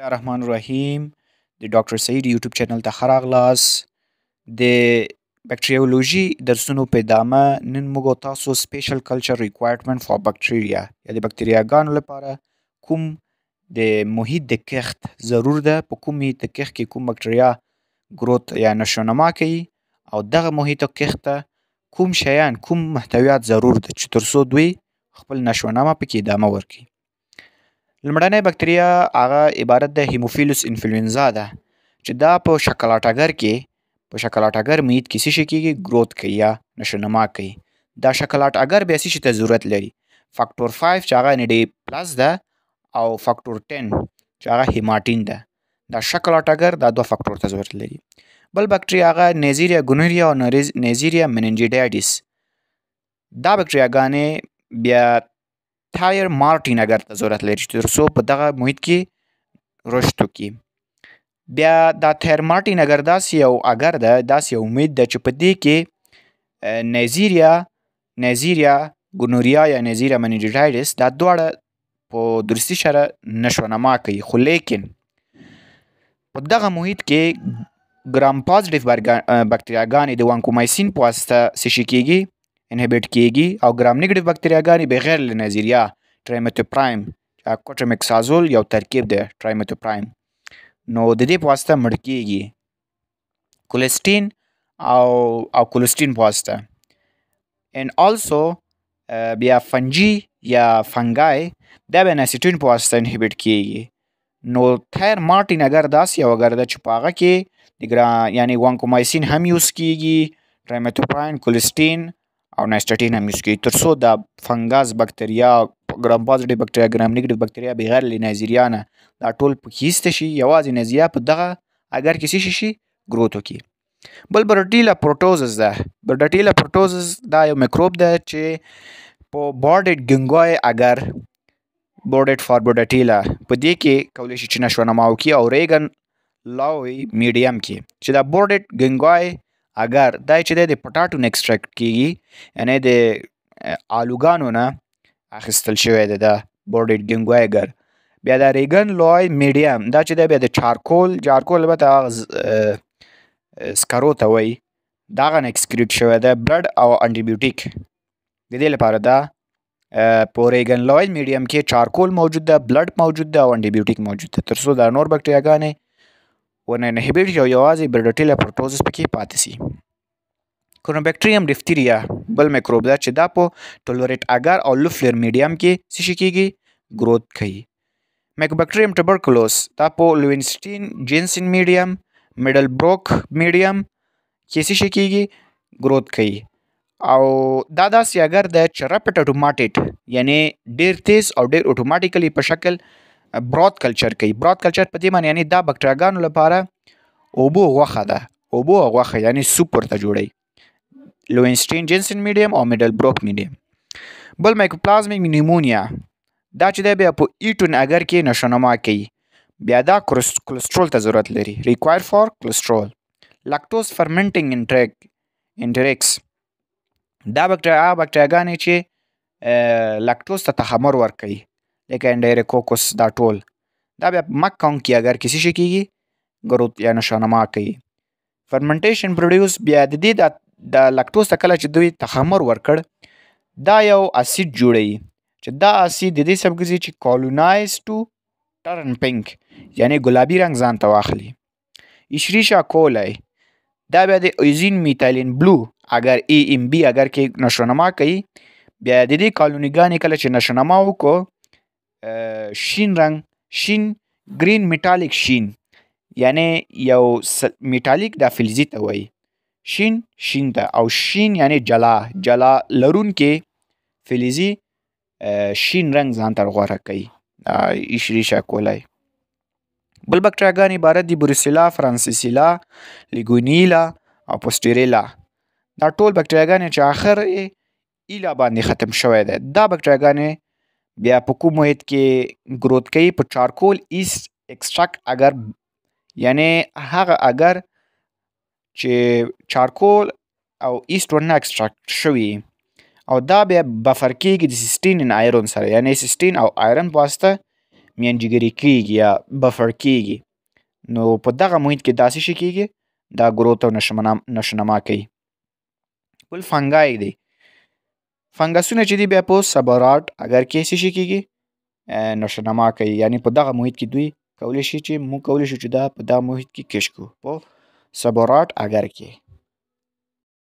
الله الرحمن الرحیم د ډاکټر سعید یوټیوب چینل ته ښه راغلاس د بکټریولوژي درسونو په ادامه نن موږ تاسو سپیشل کلچر ریکوایرمنټ فار بکټریا یا د بکټریاګانو لپاره کوم د محیط د کښت ضرور ده په کوم محیط د کښت کې کوم بکټریا ګروت یا نشونما کوي او دغه محیط کښت ته کوم شیان کوم محتویات ضرور ده چې ترڅو دوی خپل نشونما پکې ادامه ورکړي لومړنۍ بکتریا هغه عبارت د هیموفیلوس انفلوینزا ده چې دا په شکلاټاګر کې په شکلاټاګر میت کې څه شي کېږي ګروت کوي یا نشونما کوي دا شکلاټاګر بیا څه شي ته ضرورت لري فاکتور 5 چې هغه انډي پلس ده او فاکتور 10 چې هغه هیماټین ده دا شکلاټاګر دا دوه فاکتور ته ضرورت لري بل بکټریا هغه نیزیریا ګونوریا او نیزیریا مننجیډایټس دا بکټریاګانې بیا تایر مارټین اگر ته ضرورت لري چې تر څو په دغه محیط کې رشد وکړي بیا دا تایر مارټین اگر داسې یو اگر ده داسې یو امید ده چې په دې کې نایزیریا نایزیریا ګونوریا یا نایزیریا منیجیټایډس دا دواړه په درستی سره نشونما کوي خو لیکن په دغه محیط کې ګرام پازټیو بکټریاګانې د وانکومایسین په واسطه سشي کیږي انهبیټ کیږي او ګرام نیګټیو بکټریاګانې بغیر له نظریه ټرایمټوپرایم چې کوټمیکسازول یو ترکیب دی ټرایمټوپرایم نو د دې په واسطه مړ کیږي کولسټین او او کولسټین په واسطه and also uh, بیا فنجي یا فنګای دا به نسټین په واسطه انهبیټ کیږي نو تھیر مارټین اگر داس یو ګرده چې پاغه کې یعنی وانکومایسین هم یوز کیږي ټرایمټوپراین کولسټین او نایسټاټین هم یوز کوي تر څو د فنګس بکټریا ګرام پازټیو بکټریا ګرام نیګټیو بکټریا بغیر له نایزیریا نه دا ټول پکې ایسته شي یوازې نایزیریا په دغه اگر کې شي شي ګروت وکړي بل برډیلا پروټوزس ده برډیلا پروټوزس دا یو میکروب ده چې په بورډډ ګنګوي اگر بورډډ فار برډیلا په دې کې کولای شي چې نشونه ماو کی او ریګن لاوي میډیم کې چې دا بورډډ ګنګوي اگر دا چې د پټاټو نه اکستراکټ کیږي یعنی د آلوګانو نه اخیستل شوی دی دا بورډډ ګنګوایګر بیا دا ریګن لوی میډیم دا چې دی بیا د چارکول چارکول البته سکرو ته وایي دا غن اکسکریټ شوی دی بلډ او انټیبیوټیک د دې لپاره دا په ریګن لوی میډیم کې چارکول موجود ده بلډ موجود ده او انټیبیوټیک موجود ده ترڅو دا نور بکټریاګانې وننهبیټ یو یوازې برډټیلا پروټوزس پکې پاتې سي کورنبکټریم ډیفتیریا بل میکروب دا چې دا په ټولوریټ اگر او لوفلر میډیم کې څه شي کېږي گروث کوي میکوبکټریم ټبرکلوس دا په لوینسټین جینسن میډیم میډل بروک میډیم کې څه شي کېږي گروث کوي او دا داسې اگر د چرپټ اتوماتیک یعنی ډیر تیز او ډیر اتوماتیکلی په شکل براد کلچر کوي براد کلچر په دې معنی یعنی دا بکټریاګانو لپاره اوبو غوخه ده اوبو او غوخه یعنی سوپ ورته جوړي لوینسټین جنسن میډیم او میډل بروک میډیم بل مایکوپلازمیک نیمونیا دا چې دی بیا په ایټون اگر کې نشونما کوي بیا دا کولسټرول ته ضرورت لري ریکوایر فار کولسټرول لکټوز فرمنټینګ انټریک انټریکس دا بکټریا بکټریاګانې چې لکټوز ته تحمر ورکوي لیکن ډیر کوکوس دا ټول دا بیا مک کاون کې اگر کسی شي کیږي ګروت یا نشانما کوي فرمنټیشن پروډوس بیا د دې د لکټوز تکله چې دوی تخمر ورکړ دا یو اسید جوړي چې دا اسید د دې سبګزي چې کولونایز ټو ټرن پینک یعنی ګلابي رنگ ځان ته واخلي اشریشا کولای دا بیا د ایزین میتالین بلو اگر ای ام بی اگر کې نشونما کوي بیا د دې کالونیګانې کله چې نشونما وکړو شین رنګ شین ګرین میټالیک شین یعنی یو میټالیک دا فلزي ته وایي شین شین ته او شین یعنی جلا جلا لرونکې فلزي شین رنګ ځان تر غوره کوي اشریشا کولای بل بکټریاګان عبارت دي بروسیلا فرانسیسیلا لیګونیلا او پوسټیریلا دا ټول بکټریاګان چې آخر یې ایلا باندې ختم شوی دی دا بکټریاګان بیا په کوم محیط کې گروت کوي په چارکول ایس اکستراکټ اگر یعنی هغه اگر چې چارکول او ایست ورنه اکستراکټ شوی او دا بیا بفر کېږي د سیسټین ان آیرون سره یعنی سیسټین او آیرن په واسطه میانجګری کېږي یا بفر کېږي نو په دغه محیط کې داسې شي کېږي دا ګروت او نشنما کوي بل فنګای دی فنګسونه چې دي بیا په سباراټ اگر کې څه شي کیږي نشنما کوي یعنی په دغه محیط کې دوی کولی شي چې موږ کولی شو چې دا په دغه محیط کې کشکو په سباراټ اگر کې